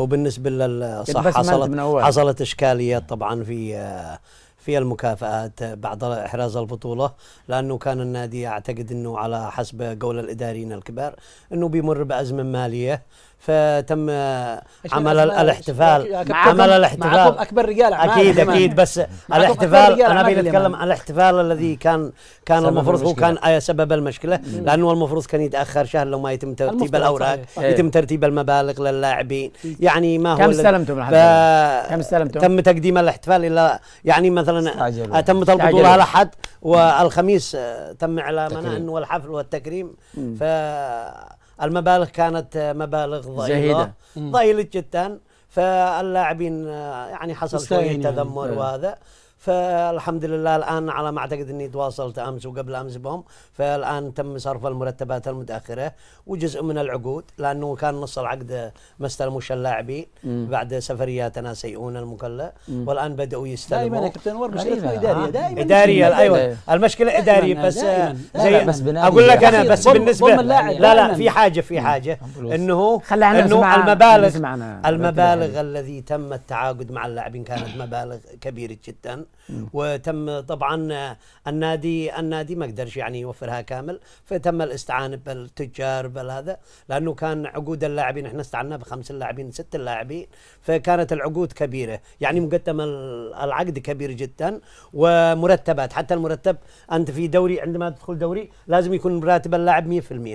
هو بالنسبه للصحه حصلت حصلت اشكاليات طبعا في آه، في المكافآت بعد إحراز البطولة لأنه كان النادي أعتقد أنه على حسب قول الإداريين الكبار أنه بيمر بأزمة مالية فتم عمل الاحتفال عمل الاحتفال اكبر رجال اكيد اكيد بس الاحتفال انا ابي اتكلم عن الاحتفال الذي كان كان المفروض هو كان آه، سبب المشكله لانه المفروض كان يتاخر شهر لو ما يتم ترتيب الاوراق إيه. يتم ترتيب المبالغ للاعبين يعني ما هو كم استلمتم كم استلمتم تم تقديم الاحتفال الى يعني مثلا آه، تم تمت البطوله الاحد والخميس تم اعلامنا انه والحفل والتكريم فالمبالغ كانت آه، مبالغ ضئيله ضئيله جدا فاللاعبين آه، يعني حصل شويه تذمر وهذا فالحمد لله الان على ما اعتقد اني تواصلت امس وقبل امس بهم فالان تم صرف المرتبات المتاخره وجزء من العقود لانه كان نص العقد ما استلموش اللاعبين بعد سفرياتنا سيئون المكلة والان بداوا يستلموا دائما كابتن ور أيوة. آه. مشكله أيوة. اداريه دائما اداريه ايوه المشكله اداريه بس زي بس اقول لك انا بس بالنسبه لا لا في حاجه في حاجه نعم، انه انه المبالغ المبالغ الذي تم التعاقد مع اللاعبين كانت مبالغ كبيره جدا وتم طبعا النادي النادي ما قدرش يعني يوفرها كامل فتم الاستعانه بالتجار بالهذا لانه كان عقود اللاعبين احنا استعنا بخمس لاعبين ست لاعبين فكانت العقود كبيره يعني مقدم العقد كبير جدا ومرتبات حتى المرتب انت في دوري عندما تدخل دوري لازم يكون راتب اللاعب 100%